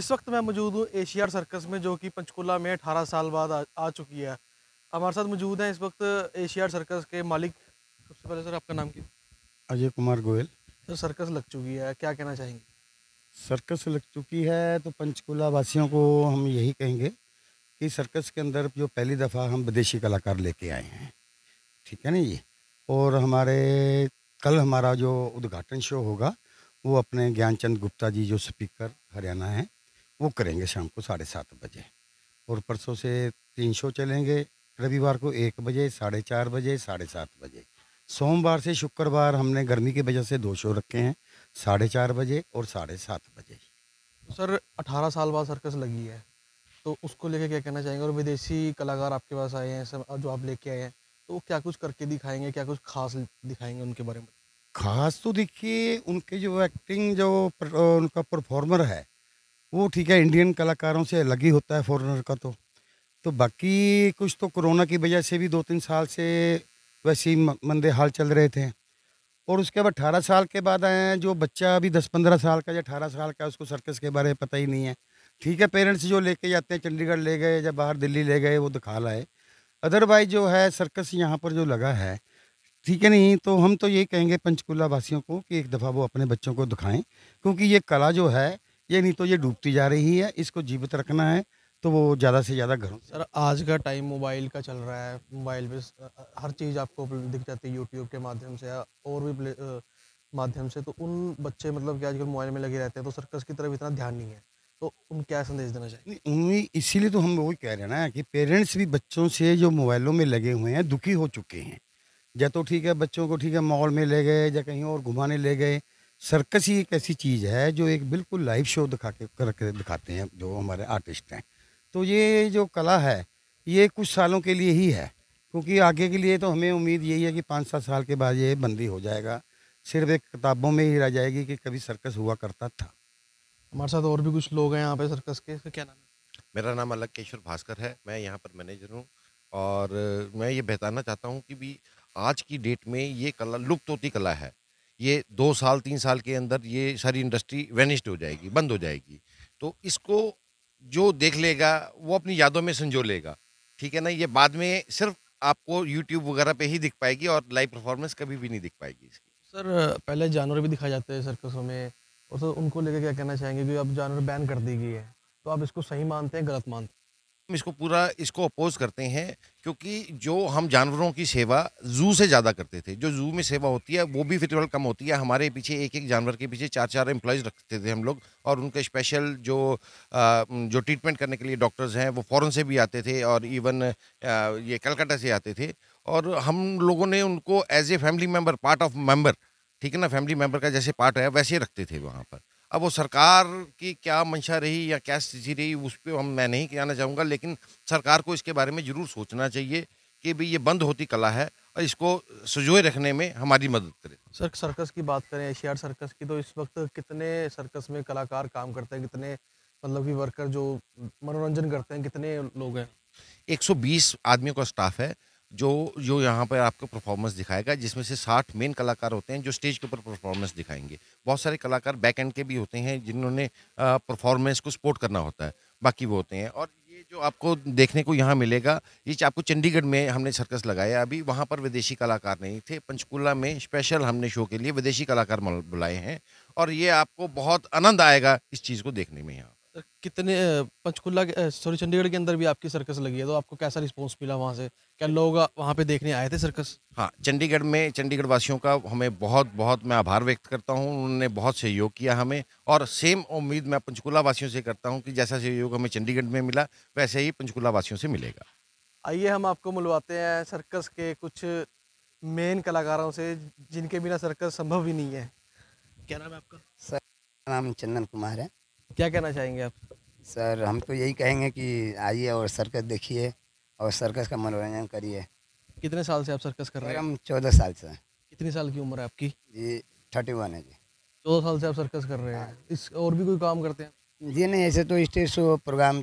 इस वक्त मैं मौजूद हूँ एशियार सर्कस में जो कि पंचकुला में अठारह साल बाद आ, आ चुकी है हमारे साथ मौजूद हैं इस वक्त एशियार सर्कस के मालिक सबसे पहले सर आपका नाम क्या अजय कुमार गोयल सर सर्कस लग चुकी है क्या कहना चाहेंगे सर्कस लग चुकी है तो पंचकुला वासियों को हम यही कहेंगे कि सर्कस के अंदर जो पहली दफ़ा हम विदेशी कलाकार लेके आए हैं ठीक है ना ये और हमारे कल हमारा जो उद्घाटन शो होगा वो अपने ज्ञानचंद गुप्ता जी जो स्पीकर हरियाणा हैं वो करेंगे शाम को साढ़े सात बजे और परसों से तीन शो चलेंगे रविवार को एक बजे साढ़े चार बजे साढ़े सात बजे सोमवार से शुक्रवार हमने गर्मी की वजह से दो शो रखे हैं साढ़े चार बजे और साढ़े सात बजे सर अठारह साल बाद सर्कस लगी है तो उसको लेके क्या कहना चाहेंगे और विदेशी कलाकार आपके पास आए हैं सब जो आप लेके आए हैं तो वो क्या कुछ करके दिखाएंगे क्या कुछ खास दिखाएंगे उनके बारे में खास तो देखिए उनके जो एक्टिंग जो उनका परफॉर्मर है वो ठीक है इंडियन कलाकारों से अलग ही होता है फॉरेनर का तो तो बाकी कुछ तो कोरोना की वजह से भी दो तीन साल से वैसे ही मंदे हाल चल रहे थे और उसके बाद अठारह साल के बाद आए हैं जो बच्चा अभी दस पंद्रह साल का या अठारह साल का उसको सर्कस के बारे में पता ही नहीं है ठीक है पेरेंट्स जो लेके जाते हैं चंडीगढ़ ले गए या बाहर दिल्ली ले गए वो दिखा लाए अदरवाइज जो है सर्कस यहाँ पर जो लगा है ठीक है नहीं तो हम तो यही कहेंगे पंचकूला वासियों को कि एक दफ़ा वो अपने बच्चों को दिखाएं क्योंकि ये कला जो है ये नहीं तो ये डूबती जा रही है इसको जीवित रखना है तो वो ज़्यादा से ज़्यादा घरों सर आज का टाइम मोबाइल का चल रहा है मोबाइल पे हर चीज़ आपको दिख जाती है यूट्यूब के माध्यम से या और भी माध्यम से तो उन बच्चे मतलब कि आजकल मोबाइल में लगे रहते हैं तो सर्कस की तरफ इतना ध्यान नहीं है तो उन क्या संदेश देना चाहिए उन्हें इसीलिए तो हम वही कह रहे हैं ना कि पेरेंट्स भी बच्चों से जो मोबाइलों में लगे हुए हैं दुखी हो चुके हैं या तो ठीक है बच्चों को ठीक है मॉल में ले गए या कहीं और घुमाने ले गए सर्कस ही एक ऐसी चीज़ है जो एक बिल्कुल लाइव शो दिखा के कर दिखाते हैं जो हमारे आर्टिस्ट हैं तो ये जो कला है ये कुछ सालों के लिए ही है क्योंकि आगे के लिए तो हमें उम्मीद यही है कि पाँच सात साल के बाद ये बंदी हो जाएगा सिर्फ एक किताबों में ही रह जाएगी कि कभी सर्कस हुआ करता था हमारे साथ और भी कुछ लोग हैं यहाँ पे सर्कस के क्या नाम है मेरा नाम अलग केशवर भास्कर है मैं यहाँ पर मैनेजर हूँ और मैं ये बताना चाहता हूँ कि भी आज की डेट में ये कला लुप्त होती कला है ये दो साल तीन साल के अंदर ये सारी इंडस्ट्री वेनिस्ड हो जाएगी बंद हो जाएगी तो इसको जो देख लेगा वो अपनी यादों में संजो लेगा ठीक है ना ये बाद में सिर्फ आपको यूट्यूब वगैरह पे ही दिख पाएगी और लाइव परफॉर्मेंस कभी भी नहीं दिख पाएगी इसकी सर पहले जानवर भी दिखाए जाते हैं सर्कसों में और सर उनको लेकर क्या कहना चाहेंगे कि अब जानवर बैन कर दी गई है तो आप इसको सही मानते हैं गलत मानते हैं हम इसको पूरा इसको अपोज करते हैं क्योंकि जो हम जानवरों की सेवा जू से ज़्यादा करते थे जो जू में सेवा होती है वो भी फिलहाल कम होती है हमारे पीछे एक एक जानवर के पीछे चार चार एम्प्लॉयज़ रखते थे हम लोग और उनके स्पेशल जो आ, जो ट्रीटमेंट करने के लिए डॉक्टर्स हैं वो फ़ौरन से भी आते थे और इवन आ, ये कलकत्ता से आते थे और हम लोगों ने उनको as a family member part of member ठीक है ना फैमिली मेम्बर का जैसे पार्ट है वैसे रखते थे वहाँ पर अब वो सरकार की क्या मंशा रही या क्या स्थिति रही उस पर हम मैं नहीं कहना चाहूँगा लेकिन सरकार को इसके बारे में ज़रूर सोचना चाहिए कि भाई ये बंद होती कला है और इसको सजोए रखने में हमारी मदद करे सर सर्कस की बात करें एशियाड सर्कस की तो इस वक्त कितने सर्कस में कलाकार काम करते हैं कितने मतलब कि वर्कर जो मनोरंजन करते हैं कितने लोग हैं 120 आदमियों का स्टाफ है जो जो यहाँ पर आपको परफॉर्मेंस दिखाएगा जिसमें से साठ मेन कलाकार होते हैं जो स्टेज के ऊपर परफॉर्मेंस दिखाएंगे बहुत सारे कलाकार बैक एंड के भी होते हैं जिन्होंने परफॉर्मेंस को सपोर्ट करना होता है बाकी वो होते हैं और ये जो आपको देखने को यहाँ मिलेगा ये आपको चंडीगढ़ में हमने सर्कस लगाया अभी वहाँ पर विदेशी कलाकार नहीं थे पंचकूला में स्पेशल हमने शो के लिए विदेशी कलाकार बुलाए हैं और ये आपको बहुत आनंद आएगा इस चीज़ को देखने में यहाँ कितने पंचकुला सॉरी चंडीगढ़ के अंदर भी आपकी सर्कस लगी है तो आपको कैसा रिस्पॉन्स मिला वहाँ से क्या लोग वहाँ पे देखने आए थे सर्कस हाँ चंडीगढ़ में चंडीगढ़ वासियों का हमें बहुत बहुत मैं आभार व्यक्त करता हूँ उन्होंने बहुत सहयोग किया हमें और सेम उम्मीद मैं पंचकुला वासियों से करता हूँ कि जैसा सहयोग हमें चंडीगढ़ में मिला वैसे ही पंचकुला वासियों से मिलेगा आइए हम आपको मिलवाते हैं सर्कस के कुछ मेन कलाकारों से जिनके बिना सर्कस संभव ही नहीं है क्या नाम है आपका सर नाम चंदन कुमार है क्या कहना चाहेंगे आप सर हम तो यही कहेंगे कि आइए और सर्कस देखिए और सर्कस का मनोरंजन करिए कितने साल से आप सर्कस कर रहे हैं हम चौदह साल से कितनी साल की उम्र है आपकी जी थर्टी वन है जी चौदह साल से आप सर्कस कर रहे हैं हाँ। इस और भी कोई काम करते हैं जी नहीं ऐसे तो स्टेज शो प्रोग्राम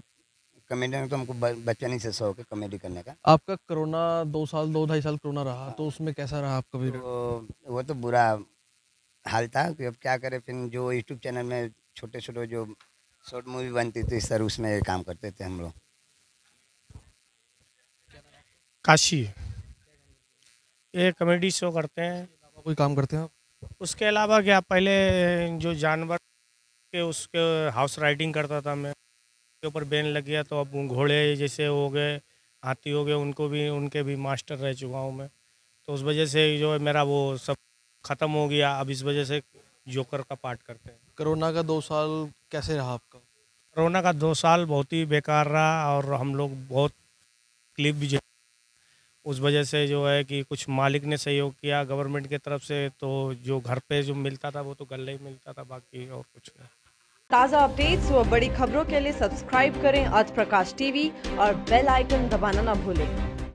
कॉमेडियन में तो हमको बचपन से शौक है कॉमेडी करने का आपका कोरोना दो साल दो ढाई साल कोरोना रहा तो उसमें कैसा रहा आपका तो वो तो बुरा हाल था कि अब क्या करें फिर जो यूट्यूब चैनल में छोटे छोटे जो शॉर्ट मूवी बनती थी सर उसमें काम करते थे हम लोग काशी ये कॉमेडी शो करते हैं कोई काम करते हैं उसके अलावा क्या पहले जो जानवर के उसके हाउस राइडिंग करता था मैं उसके ऊपर बैन लग गया तो अब घोड़े जैसे हो गए हाथी हो गए उनको भी उनके भी मास्टर रह चुका हूँ मैं तो उस वजह से जो है मेरा वो सब ख़त्म हो गया अब इस वजह से जोकर का पार्ट करते हैं कोरोना का दो साल कैसे रहा आपका कोरोना का दो साल बहुत ही बेकार रहा और हम लोग बहुत क्लिप भी उस वजह से जो है कि कुछ मालिक ने सहयोग किया गवर्नमेंट की तरफ से तो जो घर पे जो मिलता था वो तो गले ही मिलता था बाकी और कुछ नहीं ताज़ा अपडेट्स व बड़ी खबरों के लिए सब्सक्राइब करें आज प्रकाश टीवी और बेल आइकन दबाना ना भूलें